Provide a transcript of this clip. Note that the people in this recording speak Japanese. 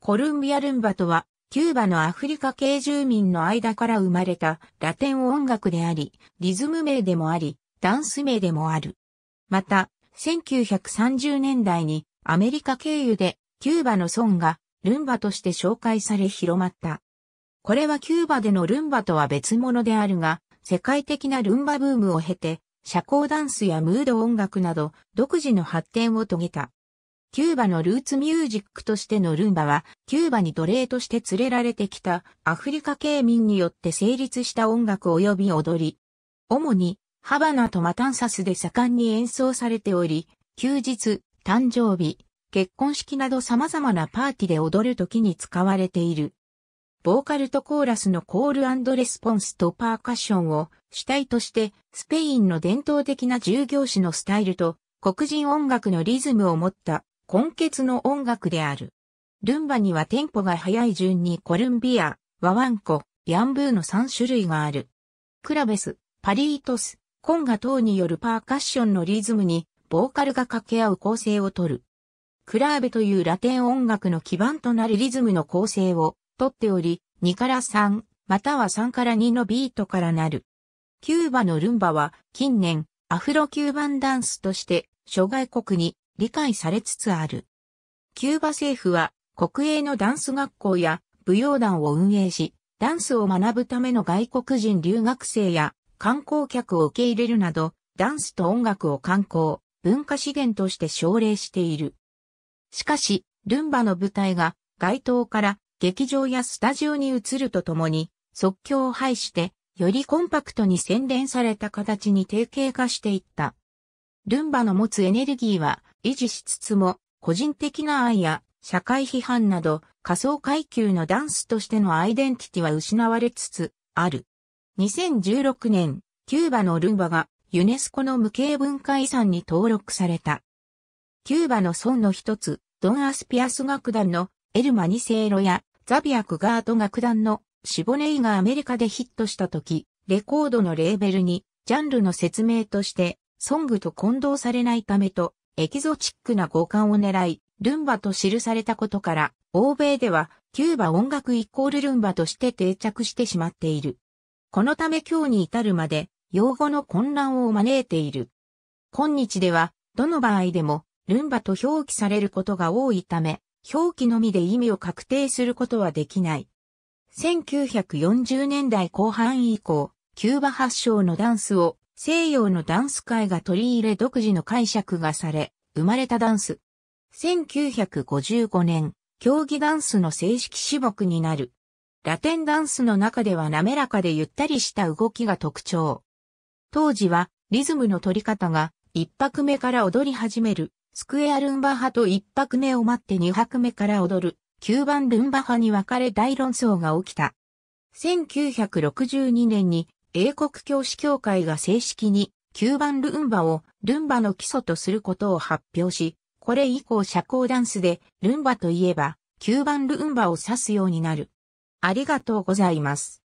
コルンビアルンバとは、キューバのアフリカ系住民の間から生まれたラテン音楽であり、リズム名でもあり、ダンス名でもある。また、1930年代にアメリカ経由でキューバのソンがルンバとして紹介され広まった。これはキューバでのルンバとは別物であるが、世界的なルンバブームを経て、社交ダンスやムード音楽など独自の発展を遂げた。キューバのルーツミュージックとしてのルンバは、キューバに奴隷として連れられてきたアフリカ系民によって成立した音楽及び踊り。主に、ハバナとマタンサスで盛んに演奏されており、休日、誕生日、結婚式など様々なパーティーで踊る時に使われている。ボーカルとコーラスのコールレスポンスとパーカッションを主体として、スペインの伝統的な従業種のスタイルと黒人音楽のリズムを持った根結の音楽である。ルンバにはテンポが速い順にコルンビア、ワワンコ、ヤンブーの3種類がある。クラベス、パリートス、コンガ等によるパーカッションのリズムに、ボーカルが掛け合う構成をとる。クラーベというラテン音楽の基盤となるリズムの構成をとっており、2から3、または3から2のビートからなる。キューバのルンバは近年、アフロキューバンダンスとして諸外国に理解されつつある。キューバ政府は国営のダンス学校や舞踊団を運営し、ダンスを学ぶための外国人留学生や観光客を受け入れるなど、ダンスと音楽を観光、文化資源として奨励している。しかし、ルンバの舞台が街頭から劇場やスタジオに移るとともに、即興を排して、よりコンパクトに洗練された形に定型化していった。ルンバの持つエネルギーは、維持しつつも、個人的な愛や社会批判など仮想階級のダンスとしてのアイデンティティは失われつつある。2016年、キューバのルンバがユネスコの無形文化遺産に登録された。キューバの村の一つ、ドン・アスピアス楽団のエルマ・ニセーロやザビア・クガート楽団のシボネイがアメリカでヒットした時、レコードのレーベルにジャンルの説明として、ソングと混同されないためと、エキゾチックな五感を狙い、ルンバと記されたことから、欧米では、キューバ音楽イコールルンバとして定着してしまっている。このため今日に至るまで、用語の混乱を招いている。今日では、どの場合でも、ルンバと表記されることが多いため、表記のみで意味を確定することはできない。1940年代後半以降、キューバ発祥のダンスを西洋のダンス界が取り入れ独自の解釈がされ、生まれたダンス。1955年、競技ダンスの正式種目になる。ラテンダンスの中では滑らかでゆったりした動きが特徴。当時はリズムの取り方が一拍目から踊り始める、スクエアルンバ派と一拍目を待って二拍目から踊る、九番ルンバ派に分かれ大論争が起きた。1962年に英国教師協会が正式に9番ルンバをルンバの基礎とすることを発表し、これ以降社交ダンスでルンバといえば9番ルンバを指すようになる。ありがとうございます。